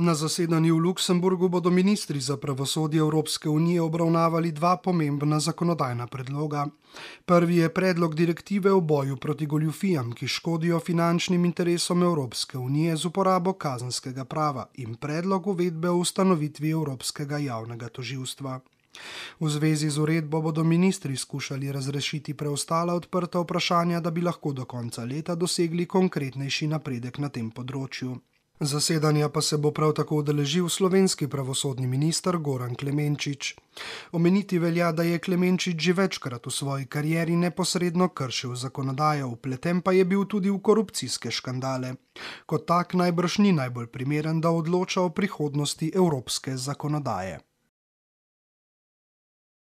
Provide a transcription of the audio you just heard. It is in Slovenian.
Na zasedanju v Luksemburgu bodo ministri za pravosodje Evropske unije obravnavali dva pomembna zakonodajna predloga. Prvi je predlog direktive o boju proti goljufijam, ki škodijo finančnim interesom Evropske unije z uporabo kazenskega prava in predlog uvedbe o ustanovitvi Evropskega javnega toživstva. V zvezi z uredbo bodo ministri skušali razrešiti preostala odprta vprašanja, da bi lahko do konca leta dosegli konkretnejši napredek na tem področju. Zasedanja pa se bo prav tako udeležil slovenski pravosodni minister Goran Klemenčič. Omeniti velja, da je Klemenčič že večkrat v svoji karieri neposredno kršil zakonodajo, vpleten pa je bil tudi v korupcijske škandale. Kot tak najbrž ni najbolj primeren, da odloča o prihodnosti evropske zakonodaje.